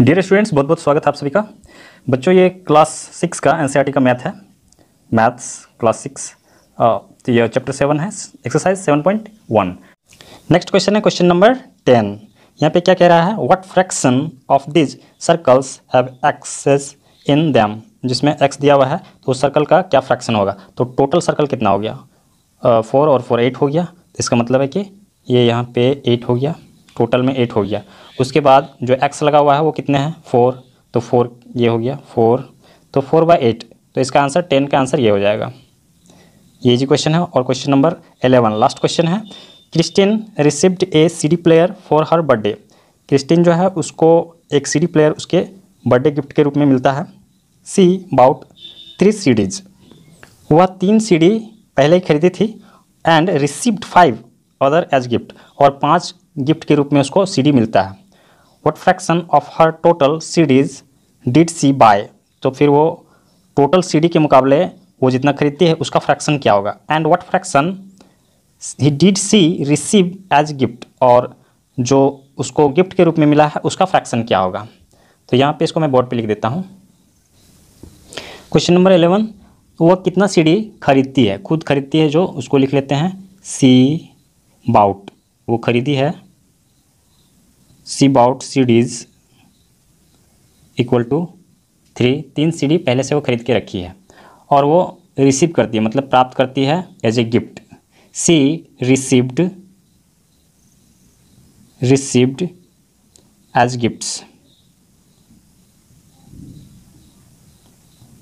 dear students बहुत बहुत स्वागत है आप सभी का बच्चों ये क्लास सिक्स का एन e का मैथ है मैथ्स क्लास सिक्स तो यह चैप्टर सेवन है exercise seven point one next question है क्वेश्चन नंबर टेन यहाँ पे क्या कह रहा है what fraction of these circles have X's in them जिसमें एक्स दिया हुआ है तो उस सर्कल का क्या फ्रैक्शन होगा तो टोटल सर्कल कितना हो गया फोर uh, और फोर एट हो गया इसका मतलब है कि ये यहाँ पे एट हो गया टोटल में एट हो गया उसके बाद जो एक्स लगा हुआ है वो कितने हैं फोर तो फोर ये हो गया फोर तो फोर बाई एट तो इसका आंसर टेन का आंसर ये हो जाएगा ये जी क्वेश्चन है और question number eleven last question है Kristin received a CD player for her birthday Kristin जो है उसको एक सीडी प्लेयर उसके बर्थडे गिफ्ट के रूप में मिलता है सी बाउट थ्री सीडीज वह तीन सीडी पहले खरीदी थी and received five other as gift और पांच गिफ्ट के रूप में उसको सीडी मिलता है what fraction of her total CDs did she buy तो फिर वो टोटल सीडी के मुकाबले वो जितना खरीदती है उसका फ्रैक्शन क्या होगा and what fraction he did she receive as gift और जो उसको गिफ्ट के रूप में मिला है उसका फ्रैक्शन क्या होगा तो यहाँ पे इसको मैं बोर्ड पे लिख देता हूँ क्वेश्चन नंबर एलेवन वह कितना सीडी खरीदती है खुद खरीदती है जो उसको लिख लेते हैं सी बाउट वो खरीदी है she bought CDs equal to three तीन सी डी पहले से वो खरीद के रखी है और वो रिसीव करती है मतलब प्राप्त करती है as a gift she received received as gifts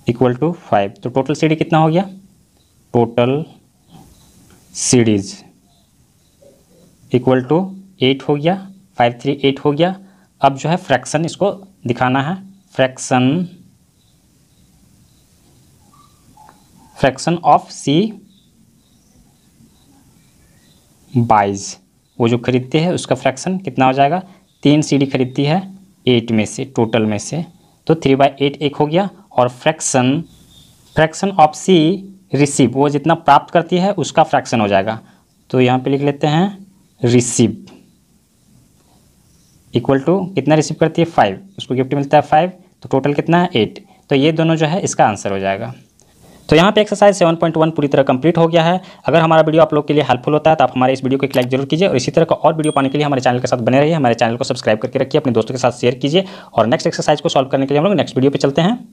equal to five तो टोटल सीडी कितना हो गया total CDs equal to eight हो गया फाइव थ्री एट हो गया अब जो है फ्रैक्शन इसको दिखाना है fraction fraction of she buys वो जो खरीदते हैं उसका फ्रैक्शन कितना हो जाएगा तीन सीडी खरीदती है एट में से टोटल में से तो थ्री बाई एट एक हो गया और fraction fraction of she receive वो जितना प्राप्त करती है उसका फ्रैक्शन हो जाएगा तो यहाँ पे लिख लेते हैं रिसीव इक्वल टू कितना रिसीव करती है फाइव उसको गिफ्ट मिलता है फाइव तो टोटल कितना है एट तो ये दोनों जो है इसका आंसर हो जाएगा तो यहाँ पे एक्सरसाइज 7.1 पूरी तरह कंप्लीट हो गया है अगर हमारा वीडियो आप लोग के लिए हेल्पफुल होता है तो आप हमारे इस वीडियो को एक लाइक जरूर कीजिए और इसी तरह का और वीडियो पाने के लिए हमारे चैनल के साथ बने रहिए हमारे चैनल को सब्सक्राइब करके रखिए अपने दोस्तों के साथ शेयर कीजिए और नेक्स्ट एक्सरसाइज को सॉल्व करने के लिए हम लोग नेक्स्ट वीडियो पर चलते हैं